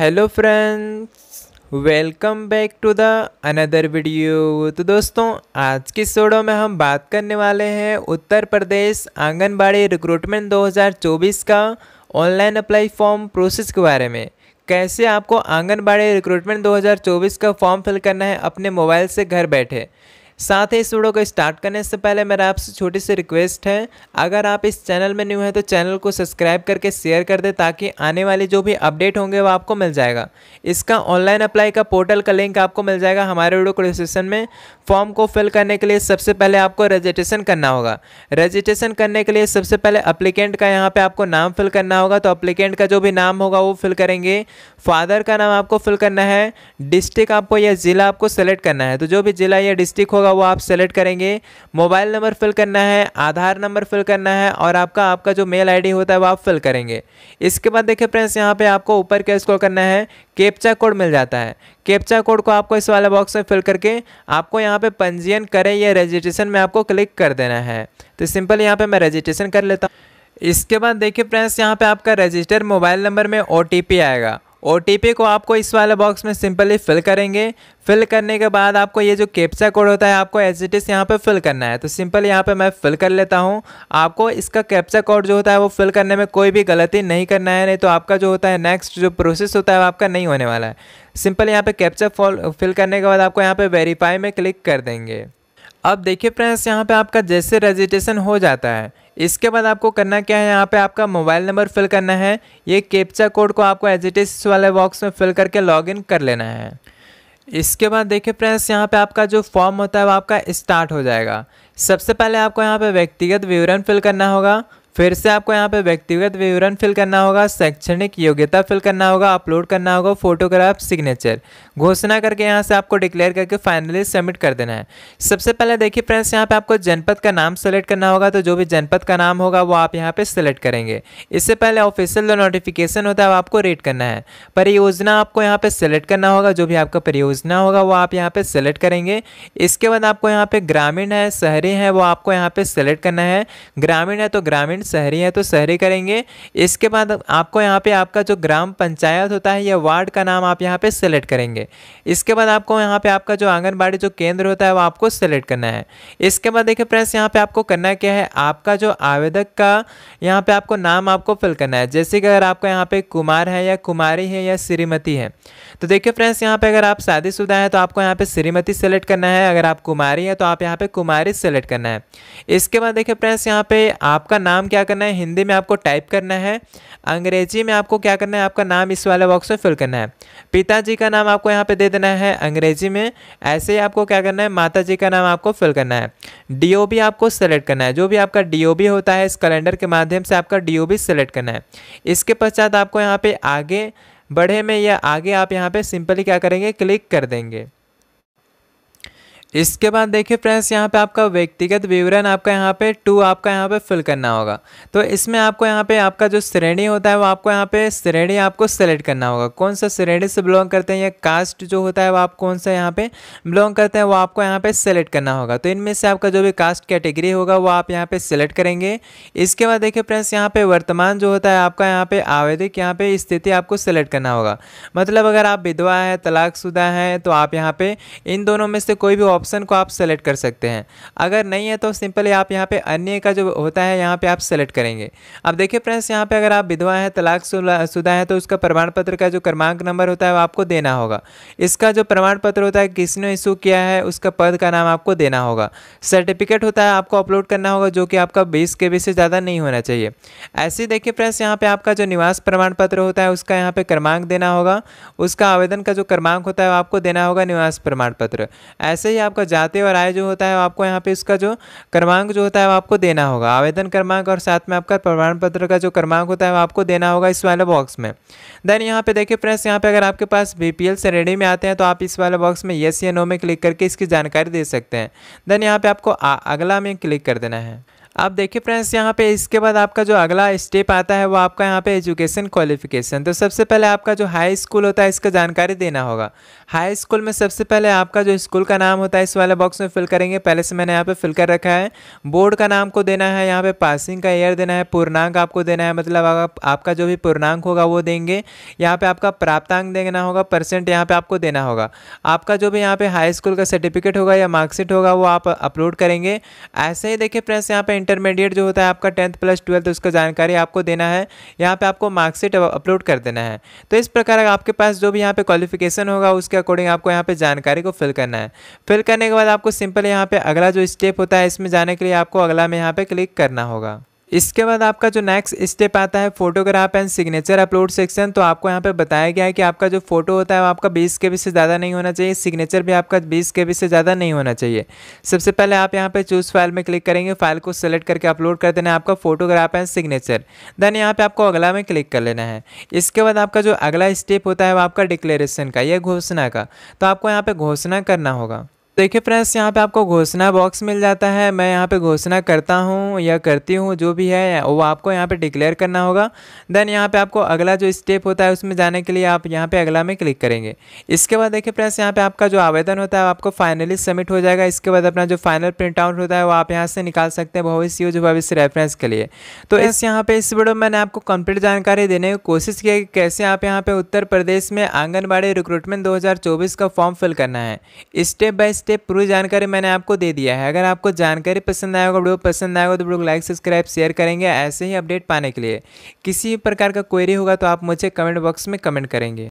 hello friends welcome back to the another video तो दोस्तों आज की सोडो में हम बात करने वाले हैं उत्तर प्रदेश आंगनबाड़ी रिक्रूटमेंट 2024 का ऑनलाइन अप्लाई फॉर्म प्रोसेस के बारे में कैसे आपको आंगनबाड़ी रिक्रूटमेंट 2024 का फॉर्म फिल करना है अपने मोबाइल से घर बैठे साथ ही इस वीडियो को स्टार्ट करने से पहले मेरा आपसे छोटी सी रिक्वेस्ट है अगर आप इस चैनल में न्यू हैं तो चैनल को सब्सक्राइब करके शेयर कर दें ताकि आने वाले जो भी अपडेट होंगे वो आपको मिल जाएगा इसका ऑनलाइन अप्लाई का पोर्टल का लिंक आपको मिल जाएगा हमारे वीडियो को डिस्क्रिप्शन में फॉर्म को फिल करने के लिए सबसे पहले आपको रजिस्ट्रेशन करना होगा रजिस्ट्रेशन करने के लिए सबसे पहले अप्लीकेंट का यहाँ पर आपको नाम फिल करना होगा तो अप्लीकेंट का जो भी नाम होगा वो फिल करेंगे फादर का नाम आपको फिल करना है डिस्ट्रिक्ट आपको या ज़िला आपको सेलेक्ट करना है तो जो भी ज़िला या डिस्ट्रिक्ट होगा होगा वो आप सेलेक्ट करेंगे मोबाइल नंबर फिल करना है आधार नंबर फिल करना है और आपका आपका जो मेल आईडी होता है वो आप फिल करेंगे इसके बाद देखिए फ्रेंड्स यहाँ पे आपको ऊपर क्या स्कोर करना है केप्चा कोड मिल जाता है केप्चा कोड को आपको इस वाले बॉक्स में फिल करके आपको यहाँ पर पंजीयन करें या रजिस्ट्रेशन में आपको क्लिक कर देना है तो सिंपल यहाँ पर मैं रजिस्ट्रेशन कर लेता हूँ इसके बाद देखिए फ्रेंड्स यहाँ पर आपका रजिस्टर मोबाइल नंबर में ओ आएगा ओ को आपको इस वाले बॉक्स में सिंपली फिल करेंगे फिल करने के बाद आपको ये जो कैप्चा कोड होता है आपको एच डी यहाँ पर फिल करना है तो सिंपल यहाँ पे मैं फिल कर लेता हूँ आपको इसका कैप्चा कोड जो होता है वो फिल करने में कोई भी गलती नहीं करना है नहीं तो आपका जो होता है नेक्स्ट जो प्रोसेस होता है वो आपका नहीं होने वाला है सिंपल यहाँ पे कैप्चा फिल करने के बाद आपको यहाँ पे वेरीफाई में क्लिक कर देंगे अब देखिए फ्रेंड्स यहाँ पे आपका जैसे रजिस्ट्रेशन हो जाता है इसके बाद आपको करना क्या है यहाँ पे आपका मोबाइल नंबर फिल करना है ये कैप्चा कोड को आपको एजिटेस वाले बॉक्स में फिल करके लॉगिन कर लेना है इसके बाद देखिए फ्रेंड्स यहाँ पे आपका जो फॉर्म होता है वो आपका स्टार्ट हो जाएगा सबसे पहले आपको यहाँ पे व्यक्तिगत विवरण फिल करना होगा फिर से आपको यहाँ पे व्यक्तिगत विवरण फिल करना होगा शैक्षणिक योग्यता फिल करना होगा अपलोड करना होगा फोटोग्राफ सिग्नेचर घोषणा करके यहाँ से आपको डिक्लेयर करके फाइनली सबमिट कर देना है सबसे पहले देखिए फ्रेंड्स यहाँ पे आपको जनपद का नाम सेलेक्ट करना होगा तो जो भी जनपद का नाम होगा वो आप यहाँ पर सेलेक्ट करेंगे इससे पहले ऑफिशियल जो नोटिफिकेशन होता है वो आपको रेड करना है परियोजना आपको यहाँ पर सेलेक्ट करना होगा जो भी आपका परियोजना होगा वो आप यहाँ पर सेलेक्ट करेंगे इसके बाद आपको यहाँ पर ग्रामीण है शहरी है वो आपको यहाँ पर सेलेक्ट करना है ग्रामीण है तो ग्रामीण एंड शहरी है तो शहरी करेंगे इसके बाद आपको यहाँ पे आपका जो ग्राम पंचायत होता है या वार्ड का नाम आप यहाँ पे सेलेक्ट करेंगे इसके बाद आपको यहाँ पे आपका जो आंगनबाड़ी जो केंद्र होता है वो आपको सेलेक्ट करना है इसके बाद देखिए फ्रेंड्स यहाँ पे आपको करना क्या है आपका जो आवेदक का यहाँ पे आपको नाम आपको फिल करना है जैसे कि अगर आपका यहाँ पे कुमार है या कुमारी है या श्रीमती है तो देखिए फ्रेंड्स यहाँ पे अगर आप शादीशुदा है तो आपको यहाँ पे श्रीमती सेलेक्ट करना है अगर आप कुमारी है तो आप यहाँ पे कुमारी सेलेक्ट करना है इसके बाद देखिए फ्रेंड्स यहाँ पे आपका नाम क्या करना है हिंदी में आपको टाइप करना है अंग्रेजी में आपको क्या करना है आपका नाम इस वाले बॉक्स में फिल करना है पिताजी का नाम आपको यहाँ पे दे देना है अंग्रेजी में ऐसे ही आपको क्या करना है माता जी का नाम आपको फिल करना है डी आपको सेलेक्ट करना है जो भी आपका डी होता है इस कैलेंडर के माध्यम से आपका डी ओ सेलेक्ट करना है इसके पश्चात आपको यहाँ पर आगे बढ़े में या आगे आप यहाँ पर सिंपली क्या करेंगे क्लिक कर देंगे इसके बाद देखिए फ्रेंड्स यहाँ पे आपका व्यक्तिगत विवरण आपका यहाँ पे टू आपका यहाँ पे फिल करना होगा तो इसमें आपको यहाँ पे आपका जो श्रेणी होता है वो आपको यहाँ पे श्रेणी आपको सेलेक्ट करना होगा कौन सा श्रेणी से बिलोंग करते हैं या कास्ट जो होता है वो आप कौन सा यहाँ पे बिलोंग करते हैं वो आपको यहाँ पे सेलेक्ट करना होगा तो इनमें से आपका जो भी कास्ट कैटेगरी होगा वो आप यहाँ पे सेलेक्ट करेंगे इसके बाद देखिए फ्रेंड्स यहाँ पे वर्तमान जो होता है आपका यहाँ पे आवेदिक यहाँ पे स्थिति आपको सेलेक्ट करना होगा मतलब अगर आप विधवा है तलाकशुदा है तो आप यहाँ पे इन दोनों में से कोई भी ऑप्शन को आप सेलेक्ट कर सकते हैं अगर नहीं है तो सिंपली आप यहाँ पे अन्य का जो होता है यहाँ पे आप सेलेक्ट करेंगे अब देखिए फ्रेंड्स यहाँ पे अगर आप विधवा हैं तलाक शुदा है तो उसका प्रमाण पत्र का जो क्रमांक नंबर होता है वो आपको देना होगा इसका जो प्रमाण पत्र होता है किसने इशू किया है उसका पद का नाम आपको देना होगा सर्टिफिकेट होता है आपको अपलोड करना होगा जो कि आपका बीस के से ज़्यादा नहीं होना चाहिए ऐसे देखिए फ्रेंड्स यहाँ पर आपका जो निवास प्रमाण पत्र होता है उसका यहाँ पर क्रमांक देना होगा उसका आवेदन का जो क्रमांक होता है वो आपको देना होगा निवास प्रमाण पत्र ऐसे ही आप आपका जाते और आय जो होता है आपको यहाँ पे इसका जो क्रमांक जो होता है वो आपको देना होगा आवेदन क्रमांक और साथ में आपका प्रमाण पत्र का जो क्रमांक होता है वो आपको देना होगा इस वाले बॉक्स में देन यहाँ पे देखिए फ्रेंड्स यहाँ पे अगर आपके पास बी पी श्रेणी में आते हैं तो आप इस वाले बॉक्स में येस या नो में क्लिक करके इसकी जानकारी दे सकते हैं देन यहाँ पे आपको अगला में क्लिक कर देना है अब देखिए फ्रेंड्स यहाँ पे इसके बाद आपका जो अगला स्टेप आता है वो आपका यहाँ पे एजुकेशन क्वालिफिकेशन तो सबसे पहले आपका जो हाई स्कूल होता है इसका जानकारी देना होगा हाई स्कूल में सबसे पहले आपका जो स्कूल का नाम होता है इस वाले बॉक्स में फिल करेंगे पहले से मैंने यहाँ पे फिल कर रखा है बोर्ड का नाम को देना है यहाँ पे पासिंग का ईयर देना है पूर्णांक आपको देना है मतलब आपका जो भी पूर्णांक होगा वो देंगे यहाँ पे आपका प्राप्तांक देना होगा परसेंट यहाँ पे आपको देना होगा आपका जो भी यहाँ पे हाई स्कूल का सर्टिफिकेट होगा या मार्कशीट होगा वो आप अपलोड करेंगे ऐसे ही देखिए फ्रेंड्स यहाँ पे इंटरमीडिएट जो होता है आपका टेंथ प्लस ट्वेल्थ उसका जानकारी आपको देना है यहाँ पे आपको मार्कशीट अपलोड कर देना है तो इस प्रकार आपके पास जो भी यहाँ पे क्वालिफिकेशन होगा उसके अकॉर्डिंग आपको यहाँ पे जानकारी को फिल करना है फिल करने के बाद आपको सिंपल यहाँ पे अगला जो स्टेप होता है इसमें जाने के लिए आपको अगला में यहाँ पे क्लिक करना होगा इसके बाद आपका जो नेक्स्ट स्टेप आता है photograph and signature upload section तो आपको यहाँ पे बताया गया है कि आपका जो फोटो होता है वो आपका बीस के बी से ज़्यादा नहीं होना चाहिए सिग्नेचर भी आपका बीस के बी से ज़्यादा नहीं होना चाहिए सबसे पहले आप यहाँ पे चूज़ फाइल में क्लिक करेंगे फाइल को सेलेक्ट करके अपलोड कर देना है आपका फोटोग्राफ एंड सिग्नेचर देन यहाँ पर आपको अगला में क्लिक कर लेना है इसके बाद आपका जो अगला स्टेप होता है वो आपका डिक्लेरेशन का या घोषणा का तो आपको यहाँ पर घोषणा करना होगा देखिए फ्रेंड्स यहाँ पे आपको घोषणा बॉक्स मिल जाता है मैं यहाँ पे घोषणा करता हूँ या करती हूँ जो भी है वो आपको यहाँ पे डिक्लेयर करना होगा देन यहाँ पे आपको अगला जो स्टेप होता है उसमें जाने के लिए आप यहाँ पे अगला में क्लिक करेंगे इसके बाद देखिए फ्रेंड्स यहाँ पे आपका जो आवेदन होता है आपको फाइनली सबमिट हो जाएगा इसके बाद अपना जो फाइनल प्रिंट आउट होता है वो आप यहाँ से निकाल सकते हैं भविष्य जो भविष्य रेफरेंस के लिए तो इस यहाँ पर इस वीडियो में मैंने आपको कंप्लीट जानकारी देने की कोशिश की है कि कैसे आप यहाँ पर उत्तर प्रदेश में आंगनबाड़ी रिक्रूटमेंट दो का फॉर्म फिल करना है स्टेप बाई स्टेप स्टेप पूरी जानकारी मैंने आपको दे दिया है अगर आपको जानकारी पसंद आएगा वीडियो पसंद आएगा तो वीडियो को लाइक सब्सक्राइब शेयर करेंगे ऐसे ही अपडेट पाने के लिए किसी भी प्रकार का क्वेरी होगा तो आप मुझे कमेंट बॉक्स में कमेंट करेंगे